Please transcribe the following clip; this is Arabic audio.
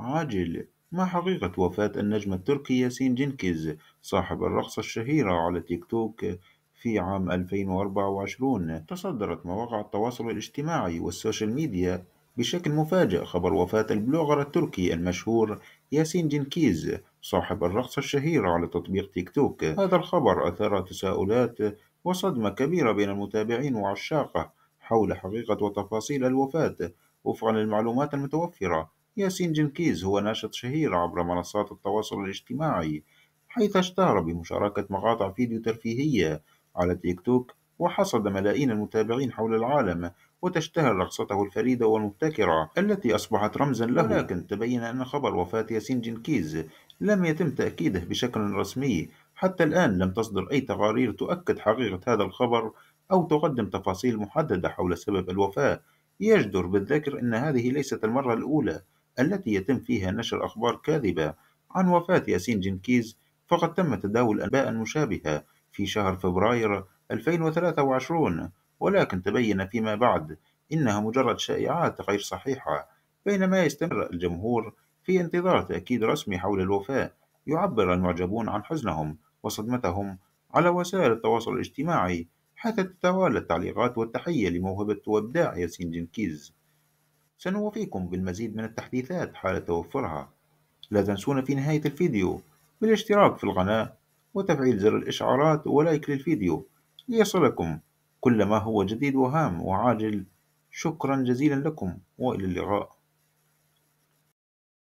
عاجل ما حقيقة وفاة النجم التركي ياسين جنكيز صاحب الرقصة الشهيرة على تيك توك في عام 2024 تصدرت مواقع التواصل الاجتماعي والسوشيال ميديا بشكل مفاجئ خبر وفاة البلوغر التركي المشهور ياسين جنكيز صاحب الرقصة الشهيرة على تطبيق تيك توك هذا الخبر أثار تساؤلات وصدمة كبيرة بين المتابعين وعشاقه حول حقيقة وتفاصيل الوفاة وفقا للمعلومات المتوفرة ياسين جنكيز هو ناشط شهير عبر منصات التواصل الاجتماعي حيث اشتهر بمشاركة مقاطع فيديو ترفيهية على تيك توك وحصد ملايين المتابعين حول العالم وتشتهر رقصته الفريدة والمبتكرة التي أصبحت رمزا له لكن تبين أن خبر وفاة ياسين جنكيز لم يتم تأكيده بشكل رسمي حتى الآن لم تصدر أي تقارير تؤكد حقيقة هذا الخبر أو تقدم تفاصيل محددة حول سبب الوفاة يجدر بالذكر أن هذه ليست المرة الأولى التي يتم فيها نشر أخبار كاذبة عن وفاة ياسين جنكيز فقد تم تداول أنباء مشابهة في شهر فبراير 2023 ولكن تبين فيما بعد إنها مجرد شائعات غير صحيحة بينما يستمر الجمهور في انتظار تأكيد رسمي حول الوفاة يعبر المعجبون عن حزنهم وصدمتهم على وسائل التواصل الاجتماعي حتى تتوالى التعليقات والتحية لموهبة وإبداع ياسين جنكيز سنوافيكم بالمزيد من التحديثات حال توفرها لا تنسونا في نهاية الفيديو بالاشتراك في القناة وتفعيل زر الإشعارات ولايك للفيديو ليصلكم كل ما هو جديد وهام وعاجل شكرا جزيلا لكم وإلى اللقاء